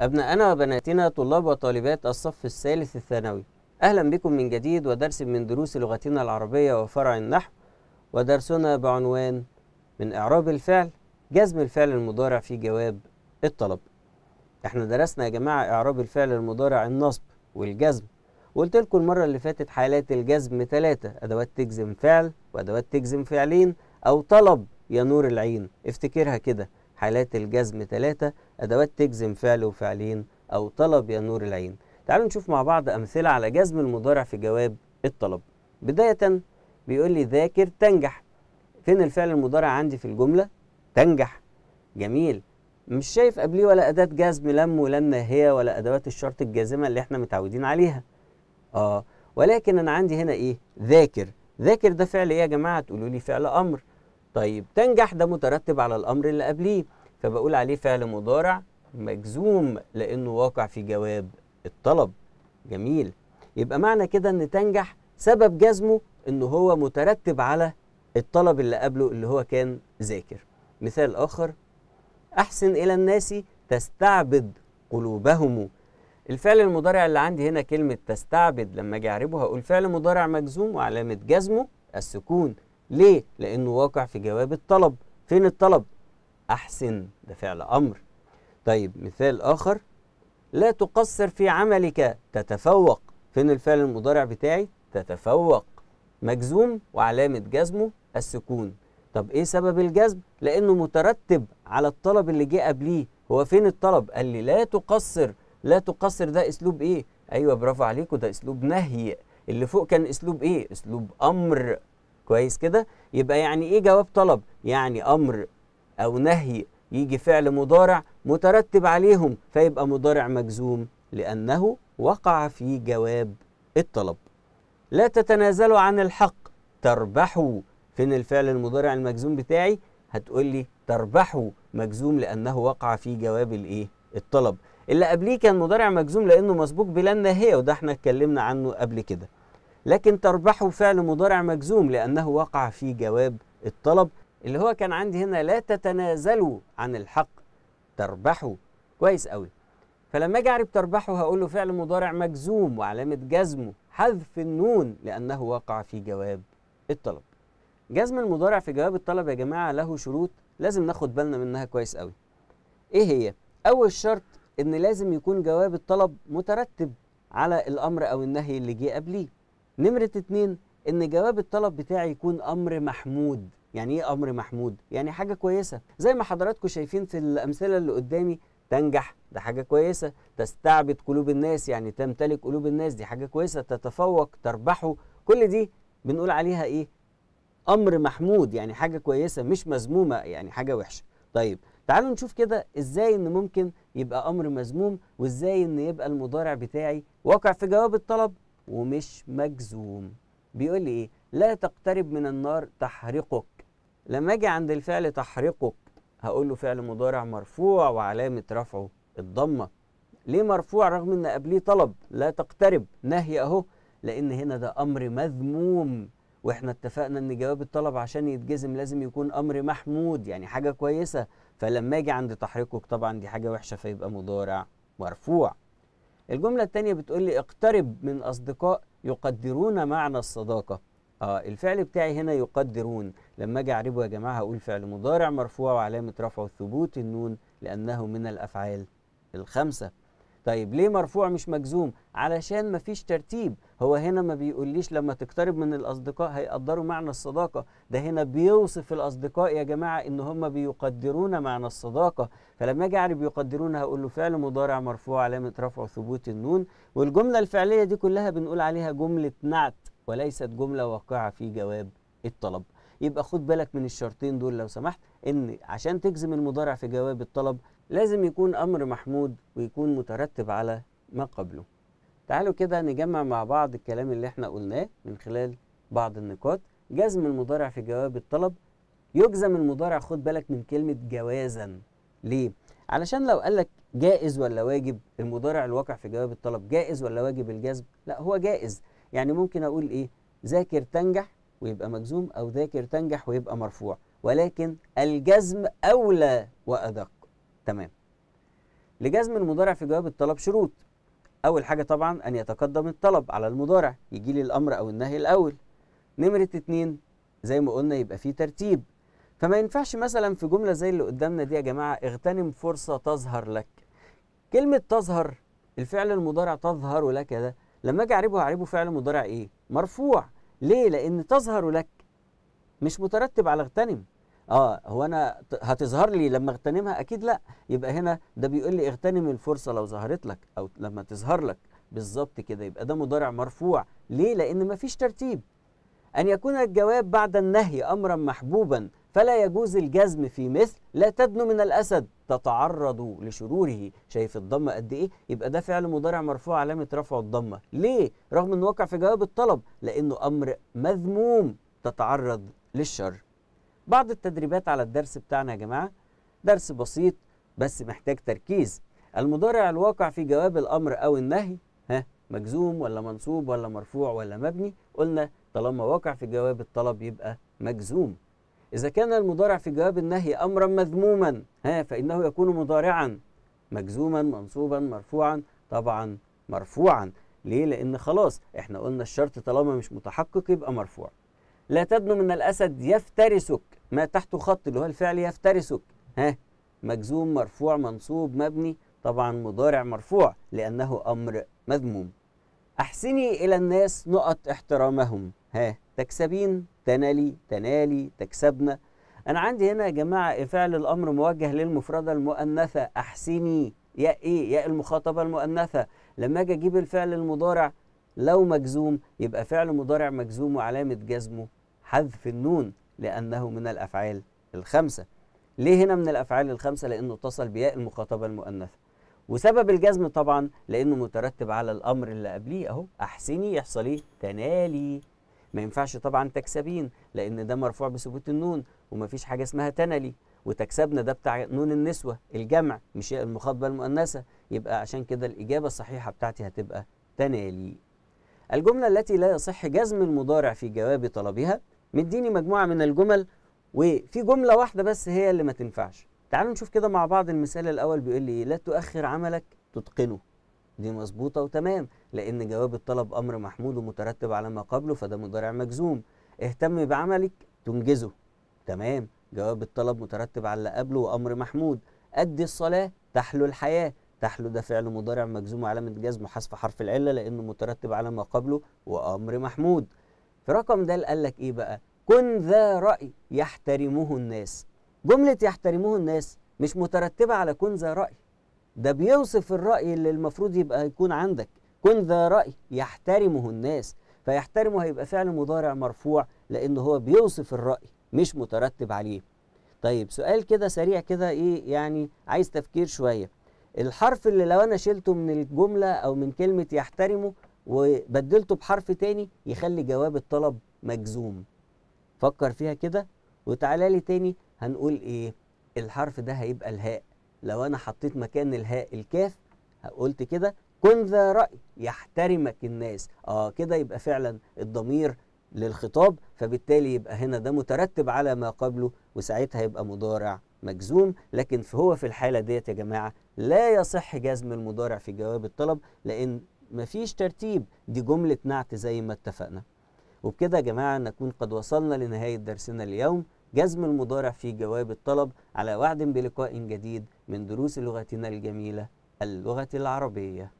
أبناءنا وبناتنا طلاب وطالبات الصف الثالث الثانوي أهلا بكم من جديد ودرس من دروس لغتنا العربية وفرع النحو ودرسنا بعنوان من إعراب الفعل جزم الفعل المضارع في جواب الطلب احنا درسنا يا جماعة إعراب الفعل المضارع النصب والجزم وقلت لكم المرة اللي فاتت حالات الجزم ثلاثة أدوات تجزم فعل وأدوات تجزم فعلين أو طلب يا نور العين افتكرها كده حالات الجزم ثلاثة أدوات تجزم فعل وفعلين أو طلب يا نور العين تعالوا نشوف مع بعض أمثلة على جزم المضارع في جواب الطلب بداية بيقول لي ذاكر تنجح فين الفعل المضارع عندي في الجملة تنجح جميل مش شايف قبليه ولا أداة جزم لم ولا هي ولا أدوات الشرط الجازمة اللي احنا متعودين عليها آه ولكن أنا عندي هنا إيه ذاكر ذاكر ده فعل إيه يا جماعة تقولوا لي فعل أمر طيب تنجح ده مترتب على الأمر اللي قبليه فبقول عليه فعل مضارع مجزوم لأنه واقع في جواب الطلب جميل يبقى معنى كده أن تنجح سبب جزمه أنه هو مترتب على الطلب اللي قبله اللي هو كان ذاكر مثال آخر أحسن إلى الناس تستعبد قلوبهم الفعل المضارع اللي عندي هنا كلمة تستعبد لما أجي أعربه هقول فعل مضارع مجزوم وعلامة جزمه السكون ليه؟ لأنه واقع في جواب الطلب فين الطلب؟ أحسن ده فعل أمر طيب مثال آخر لا تقصر في عملك تتفوق فين الفعل المضارع بتاعي؟ تتفوق مجزوم وعلامة جزمه السكون طب إيه سبب الجزم؟ لأنه مترتب على الطلب اللي جه قبليه هو فين الطلب؟ قال لي لا تقصر لا تقصر ده أسلوب إيه؟ أيوه برافو عليكم ده أسلوب نهي اللي فوق كان أسلوب إيه؟ أسلوب أمر كويس كده يبقى يعني ايه جواب طلب يعني امر او نهي يجي فعل مضارع مترتب عليهم فيبقى مضارع مجزوم لانه وقع في جواب الطلب لا تتنازلوا عن الحق تربحوا فين الفعل المضارع المجزوم بتاعي هتقول لي تربحوا مجزوم لانه وقع في جواب الايه الطلب اللي قبليه كان مضارع مجزوم لانه مسبوق بلا الناهيه وده احنا اتكلمنا عنه قبل كده لكن تربحه فعل مضارع مجزوم لأنه وقع في جواب الطلب اللي هو كان عندي هنا لا تتنازلوا عن الحق تربحوا كويس قوي فلما اجي اعرف تربحه هقول له فعل مضارع مجزوم وعلامه جزمه حذف النون لانه وقع في جواب الطلب جزم المضارع في جواب الطلب يا جماعه له شروط لازم ناخد بالنا منها كويس قوي ايه هي اول شرط ان لازم يكون جواب الطلب مترتب على الامر او النهي اللي جه قبليه نمرة اتنين ان جواب الطلب بتاعي يكون امر محمود يعني ايه امر محمود يعني حاجه كويسه زي ما حضراتكم شايفين في الامثله اللي قدامي تنجح ده حاجه كويسه تستعبد قلوب الناس يعني تمتلك قلوب الناس دي حاجه كويسه تتفوق تربحوا كل دي بنقول عليها ايه امر محمود يعني حاجه كويسه مش مذمومه يعني حاجه وحشه طيب تعالوا نشوف كده ازاي ان ممكن يبقى امر مذموم وازاي ان يبقى المضارع بتاعي واقع في جواب الطلب ومش مجزوم بيقول لي ايه لا تقترب من النار تحرقك لما اجي عند الفعل تحرقك هقول له فعل مضارع مرفوع وعلامه رفعه الضمه ليه مرفوع رغم ان قبليه طلب لا تقترب نهي اهو لان هنا ده امر مذموم واحنا اتفقنا ان جواب الطلب عشان يتجزم لازم يكون امر محمود يعني حاجه كويسه فلما اجي عند تحرقك طبعا دي حاجه وحشه فيبقى مضارع مرفوع الجملة الثانية بتقول لي اقترب من أصدقاء يقدرون معنى الصداقة آه الفعل بتاعي هنا يقدرون لما أجي أعربه يا جماعة هقول فعل مضارع مرفوع وعلامة رفعه ثبوت النون لأنه من الأفعال الخمسة طيب ليه مرفوع مش مجزوم علشان مفيش ترتيب هو هنا ما بيقوليش لما تقترب من الأصدقاء هيقدروا معنى الصداقة ده هنا بيوصف الأصدقاء يا جماعة إن هم بيقدرون معنى الصداقة فلما أجي أعرف بيقدرون هقول له فعل مضارع مرفوع علامة رفعه ثبوت النون والجملة الفعلية دي كلها بنقول عليها جملة نعت وليست جملة واقعة في جواب الطلب يبقى خد بالك من الشرطين دول لو سمحت إن عشان تجزم المضارع في جواب الطلب لازم يكون أمر محمود ويكون مترتب على ما قبله تعالوا كده نجمع مع بعض الكلام اللي احنا قلناه من خلال بعض النقاط جزم المضارع في جواب الطلب يجزم المضارع خد بالك من كلمة جوازا ليه؟ علشان لو قال لك جائز ولا واجب المضارع الواقع في جواب الطلب جائز ولا واجب الجزم؟ لا هو جائز يعني ممكن أقول إيه؟ ذاكر تنجح ويبقى مجزوم أو ذاكر تنجح ويبقى مرفوع ولكن الجزم أولى وأدق تمام لجزم المضارع في جواب الطلب شروط أول حاجة طبعا أن يتقدم الطلب على المضارع يجي لي الأمر أو النهي الأول نمرة اتنين زي ما قلنا يبقى في ترتيب فما ينفعش مثلا في جملة زي اللي قدامنا دي يا جماعة اغتنم فرصة تظهر لك كلمة تظهر الفعل المضارع تظهر لك ده لما أجي أعربه هعربه فعل مضارع إيه؟ مرفوع ليه؟ لأن تظهر لك مش مترتب على اغتنم اه هو انا هتظهر لي لما اغتنمها اكيد لا يبقى هنا ده بيقول لي اغتنم الفرصه لو ظهرت لك او لما تظهر لك بالظبط كده يبقى ده مضارع مرفوع ليه لان مفيش ترتيب ان يكون الجواب بعد النهي امرا محبوبا فلا يجوز الجزم في مثل لا تدنو من الاسد تتعرض لشروره شايف الضمه قد ايه يبقى ده فعل مضارع مرفوع علامه رفع الضمه ليه رغم انه وقع في جواب الطلب لانه امر مذموم تتعرض للشر بعض التدريبات على الدرس بتاعنا يا جماعة درس بسيط بس محتاج تركيز المضارع الواقع في جواب الأمر أو النهي ها مجزوم ولا منصوب ولا مرفوع ولا مبني قلنا طالما واقع في جواب الطلب يبقى مجزوم إذا كان المضارع في جواب النهي أمرا مذموما ها فإنه يكون مضارعا مجزوما منصوبا مرفوعا طبعا مرفوعا ليه لأن خلاص إحنا قلنا الشرط طالما مش متحقق يبقى مرفوع لا تدنو من الأسد يفترسك ما تحت خط اللي هو الفعل يفترسك ها مجزوم مرفوع منصوب مبني طبعا مضارع مرفوع لأنه أمر مذموم أحسني إلى الناس نقط احترامهم ها تكسبين تنالي تنالي تكسبنا أنا عندي هنا يا جماعة فعل الأمر موجه للمفردة المؤنثة أحسني يا إيه يا المخاطبة المؤنثة لما أجي أجيب الفعل المضارع لو مجزوم يبقى فعل مضارع مجزوم وعلامة جزمه حذف النون لأنه من الأفعال الخمسة ليه هنا من الأفعال الخمسة لأنه اتصل بياء المخاطبة المؤنثة وسبب الجزم طبعا لأنه مترتب على الأمر اللي قبليه أهو أحسني يحصل إيه تنالي ما ينفعش طبعا تكسبين لأن ده مرفوع بثبوت النون ومفيش حاجة اسمها تنلي وتكسبنا ده بتاع نون النسوة الجمع مش المخاطبة المؤنثة يبقى عشان كده الإجابة الصحيحة بتاعتي هتبقى تنالي الجملة التي لا يصح جزم المضارع في جواب طلبها مديني مجموعه من الجمل وفي جمله واحده بس هي اللي ما تنفعش تعالوا نشوف كده مع بعض المثال الاول بيقول لي لا تؤخر عملك تتقنه دي مظبوطه وتمام لان جواب الطلب امر محمود ومترتب على ما قبله فده مضارع مجزوم اهتم بعملك تنجزه تمام جواب الطلب مترتب على اللي قبله وامر محمود ادي الصلاه تحلو الحياه تحلو ده فعل مضارع مجزوم وعلامه جزمه حذف حرف العله لانه مترتب على ما قبله وامر محمود في رقم ده قال لك ايه بقى كن ذا راي يحترمه الناس جمله يحترمه الناس مش مترتبه على كن ذا راي ده بيوصف الراي اللي المفروض يبقى يكون عندك كن ذا راي يحترمه الناس فيحترمه هيبقى فعل مضارع مرفوع لان هو بيوصف الراي مش مترتب عليه طيب سؤال كده سريع كده ايه يعني عايز تفكير شويه الحرف اللي لو انا شلته من الجمله او من كلمه يحترمه وبدلته بحرف تاني يخلي جواب الطلب مجزوم فكر فيها كده وتعالى لي تاني هنقول ايه الحرف ده هيبقى الهاء لو انا حطيت مكان الهاء الكاف قلت كده كن ذا رأي يحترمك الناس اه كده يبقى فعلا الضمير للخطاب فبالتالي يبقى هنا ده مترتب على ما قبله وساعتها يبقى مضارع مجزوم لكن هو في الحالة ديت يا جماعة لا يصح جزم المضارع في جواب الطلب لأن مفيش ترتيب دي جملة نعت زي ما اتفقنا وبكده يا جماعة نكون قد وصلنا لنهاية درسنا اليوم جزم المضارع في جواب الطلب على وعد بلقاء جديد من دروس لغتنا الجميلة اللغة العربية